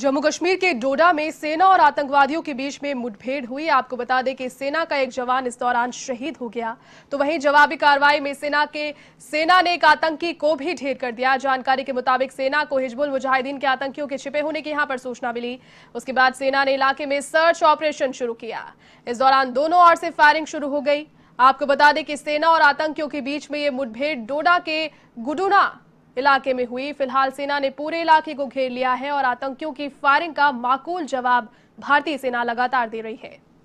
जम्मू कश्मीर के डोडा में सेना और आतंकवादियों के बीच में मुठभेड़ हुई आपको बता दें कि सेना का एक जवान इस दौरान शहीद हो गया तो वहीं जवाबी कार्रवाई में सेना के सेना ने एक आतंकी को भी ढेर कर दिया जानकारी के मुताबिक सेना को हिजबुल मुजाहिदीन के आतंकियों के छिपे होने की यहां पर सूचना मिली उसके बाद सेना ने इलाके में सर्च ऑपरेशन शुरू किया इस दौरान दोनों ओर से फायरिंग शुरू हो गई आपको बता दें कि सेना और आतंकियों के बीच में ये मुठभेड़ डोडा के गुडुना इलाके में हुई फिलहाल सेना ने पूरे इलाके को घेर लिया है और आतंकियों की फायरिंग का माकूल जवाब भारतीय सेना लगातार दे रही है